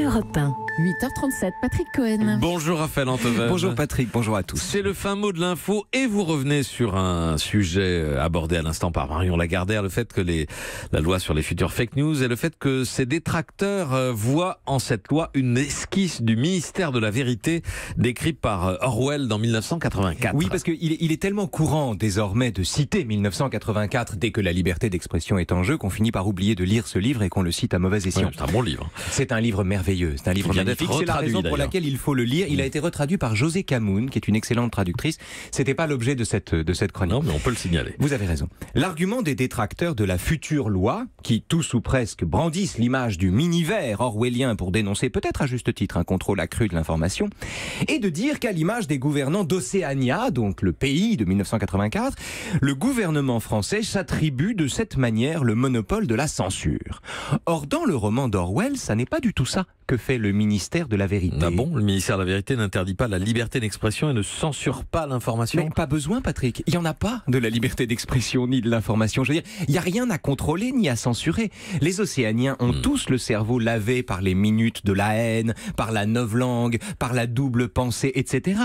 Europe 8h37, Patrick Cohen. Bonjour Raphaël Antoven. Bonjour Patrick, bonjour à tous. C'est le fin mot de l'info et vous revenez sur un sujet euh, abordé à l'instant par Marion Lagardère, le fait que les, la loi sur les futures fake news et le fait que ses détracteurs euh, voient en cette loi une esquisse du ministère de la vérité décrit par euh, Orwell dans 1984. Oui, parce qu'il il est tellement courant désormais de citer 1984 dès que la liberté d'expression est en jeu qu'on finit par oublier de lire ce livre et qu'on le cite à mauvaise escient. c'est un bon livre. C'est un livre merveilleux c'est un livre magnifique. C'est la raison pour laquelle il faut le lire. Il a mm. été retraduit par José Camoun, qui est une excellente traductrice. C'était pas l'objet de cette, de cette chronique. Non, mais on peut le signaler. Vous avez raison. L'argument des détracteurs de la future loi, qui tous ou presque brandissent l'image du mini-vert orwellien pour dénoncer peut-être à juste titre un contrôle accru de l'information, est de dire qu'à l'image des gouvernants d'Océania, donc le pays de 1984, le gouvernement français s'attribue de cette manière le monopole de la censure. Or, dans le roman d'Orwell, ça n'est pas du tout ça fait le ministère de la vérité Ah bon Le ministère de la vérité n'interdit pas la liberté d'expression et ne censure pas l'information Pas besoin, Patrick. Il n'y en a pas de la liberté d'expression ni de l'information. Je veux dire, il n'y a rien à contrôler ni à censurer. Les Océaniens ont hmm. tous le cerveau lavé par les minutes de la haine, par la langue, par la double pensée, etc.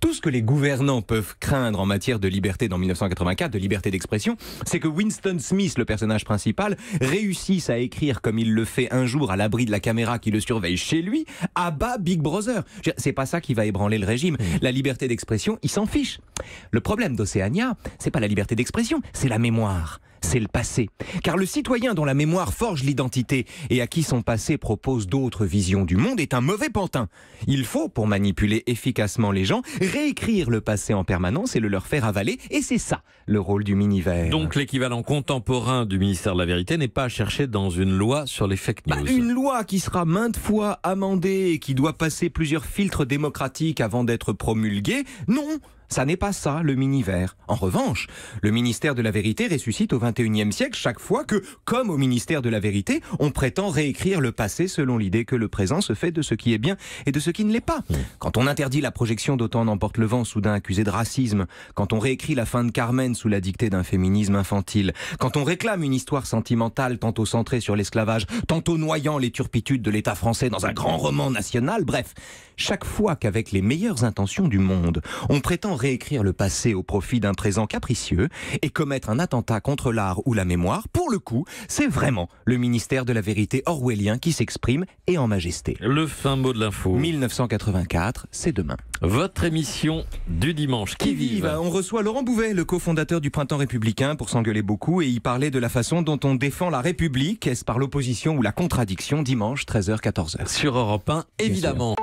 Tout ce que les gouvernants peuvent craindre en matière de liberté dans 1984, de liberté d'expression, c'est que Winston Smith, le personnage principal, réussisse à écrire comme il le fait un jour à l'abri de la caméra qui le surveille chez lui, abat Big Brother. C'est pas ça qui va ébranler le régime. Hmm. La liberté d'expression, il s'en fiche. Le problème d'Océania, c'est pas la liberté d'expression, c'est la mémoire c'est le passé. Car le citoyen dont la mémoire forge l'identité et à qui son passé propose d'autres visions du monde est un mauvais pantin. Il faut, pour manipuler efficacement les gens, réécrire le passé en permanence et le leur faire avaler, et c'est ça le rôle du minivers. Donc l'équivalent contemporain du ministère de la Vérité n'est pas à chercher dans une loi sur les fake bah, news. une loi qui sera maintes fois amendée et qui doit passer plusieurs filtres démocratiques avant d'être promulguée, non ça n'est pas ça, le mini En revanche, le ministère de la vérité ressuscite au XXIe siècle chaque fois que, comme au ministère de la vérité, on prétend réécrire le passé selon l'idée que le présent se fait de ce qui est bien et de ce qui ne l'est pas. Mmh. Quand on interdit la projection d'Autant n'emporte le vent, soudain accusé de racisme, quand on réécrit la fin de Carmen sous la dictée d'un féminisme infantile, quand on réclame une histoire sentimentale tantôt centrée sur l'esclavage, tantôt noyant les turpitudes de l'État français dans un grand roman national, bref, chaque fois qu'avec les meilleures intentions du monde, on prétend réécrire le passé au profit d'un présent capricieux et commettre un attentat contre l'art ou la mémoire, pour le coup, c'est vraiment le ministère de la vérité orwellien qui s'exprime et en majesté. Le fin mot de l'info. 1984, c'est demain. Votre émission du dimanche. Qui, vive On reçoit Laurent Bouvet, le cofondateur du Printemps républicain, pour s'engueuler beaucoup et y parler de la façon dont on défend la République. Est-ce par l'opposition ou la contradiction dimanche 13h-14h Sur Europe 1, évidemment.